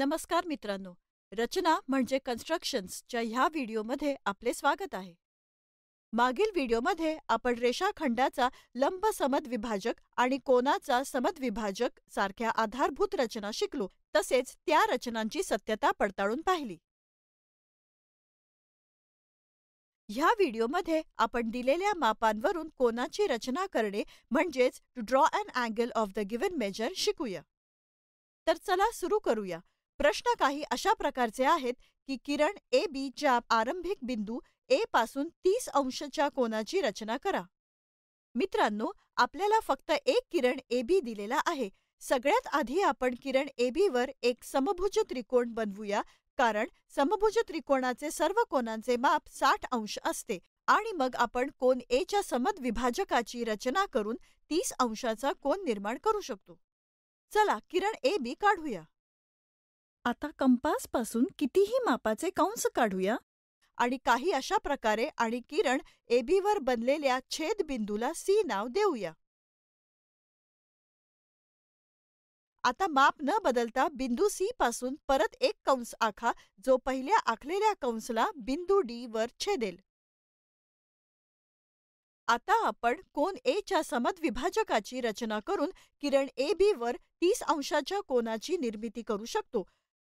नमस्कार मित्रांनो रचना म्हणजे कन्स्ट्रक्शन्सच्या ह्या व्हिडिओमध्ये आपले स्वागत आहे मागील व्हिडिओमध्ये आपण रेषाखंडाचा लंब समद्विभाजक आणि कोनाचा समद्विभाजक सारख्या आधारभूत रचना शिकलो तसेच त्या रचनांची सत्यता पडताळून पाहिली ह्या व्हिडिओमध्ये आपण दिलेल्या मापांवरून कोनाची रचना करणे म्हणजेच to draw and angle of the given measure शिकूया तर चला सुरू करूया प्रश्न काही अशा प्रकारचे आहेत की किरण ए बी च्या आरंभिक बिंदू ए पासून तीस अंशच्या कोनाची रचना करा मित्रांनो आपल्याला फक्त एक किरण ए बी दिलेला आहे सगळ्यात आधी आपण किरण ए बी वर एक समभुज त्रिकोण बनवूया कारण समभुज त्रिकोणाचे सर्व कोनांचे माप साठ अंश असते आणि मग आपण कोन ए च्या समद्विभाजकाची रचना करून तीस अंशाचा कोन निर्माण करू शकतो चला किरण ए बी काढूया आता कंपासपासून कितीही मापाचे कंस काढूया आणि काही अशा प्रकारे आणि किरण एबीवर बनलेल्या छेदबिंदूला सी नाव देऊया आता माप न बदलता बिंदू सी पासून परत एक कंस आखा जो पहिल्या आखलेल्या कंसला बिंदू डी वर छेदेल आता आपण कोन ए च्या समद्विभाजकाची रचना करून किरण ए बी वर तीस अंशाच्या कोनाची निर्मिती करू शकतो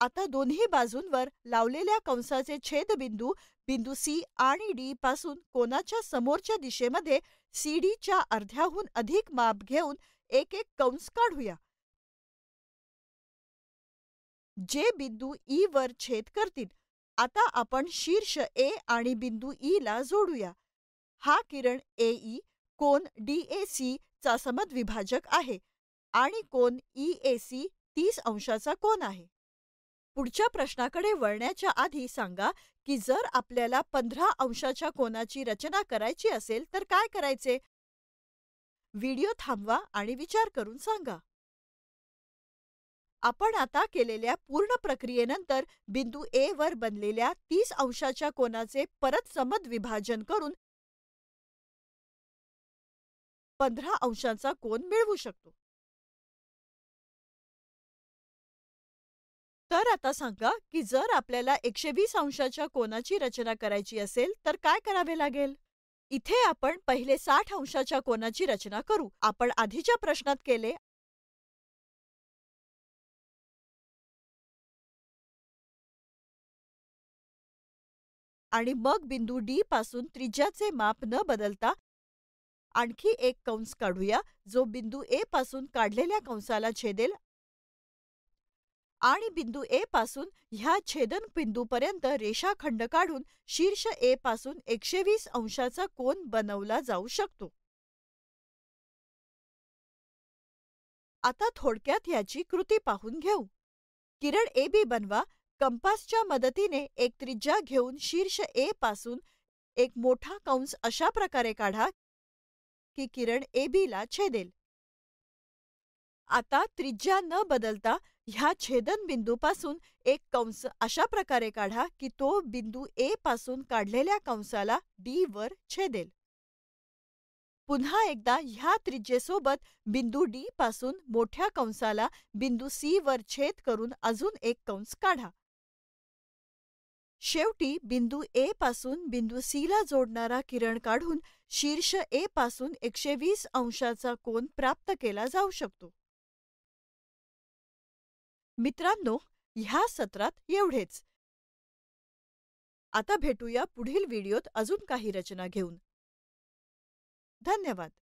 आता दोन्ही बाजूंवर लावलेल्या कंसाचे छेदबिंदू बिंदू सी आणि डी पासून कोणाच्या समोरच्या दिशेमध्ये सी डीच्या अर्ध्याहून अधिक माप घेऊन एक एक कंस काढूया जे बिंदू ई वर छेद करतील आता आपण शीर्ष ए आणि बिंदू ई ला जोडूया हा किरण ए ई कोन डी ए सी चा समद्विभाजक आहे आणि कोन ई ए सी तीस अंशाचा कोन आहे पुढच्या प्रश्नाकडे वळण्याच्या आधी सांगा की जर आपल्याला पंधरा अंशाच्या कोनाची रचना करायची असेल तर काय करायचे व्हिडिओ थांबवा आणि विचार करून सांगा आपण आता केलेल्या पूर्ण प्रक्रियेनंतर बिंदू ए वर बनलेल्या तीस अंशाच्या कोनाचे परत समद विभाजन करून पंधरा अंशांचा कोन मिळवू शकतो तर आता सांगा की जर आपल्याला एकशे वीस अंशाच्या कोनाची रचना करायची असेल तर काय करावे लागेल इथे आपण पहिले साठ अंशाच्या कोनाची रचना करू आपण आधीच्या प्रश्नात केले आणि मग बिंदू डी पासून त्रिज्याचे माप न बदलता आणखी एक कंस काढूया जो बिंदू ए पासून काढलेल्या कंसाला छेदेल आणि बिंदू ए पासून ह्या छेदन बिंदूपर्यंत रेषाखंड काढून शीर्ष ए पासून एकशे वीस अंशाचा कोन बनवला जाऊ शकतो आता थोडक्यात याची कृती पाहून घेऊ किरण ए बी बनवा कंपासच्या मदतीने एक त्रिज्या घेऊन शीर्ष ए पासून एक मोठा कंस अशा प्रकारे काढा की किरण ए बी ला छेदेल आता त्रिज्या न बदलता ह्या छेदन बिंदूपासून एक कंस अशा प्रकारे काढा की तो बिंदू ए पासून काढलेल्या कंसाला डी वर छेदेल पुन्हा एकदा ह्या त्रिज्येसोबत बिंदू डी पासून मोठ्या कंसाला बिंदू सी वर छेद करून अजून एक कंस काढा शेवटी बिंदू ए पासून बिंदू सीला जोडणारा किरण काढून शीर्ष ए पासून एकशे वीस अंशाचा कोन प्राप्त केला जाऊ शकतो मित्रांनो ह्या सत्रात एवढेच आता भेटूया पुढील व्हिडिओत अजून काही रचना घेऊन धन्यवाद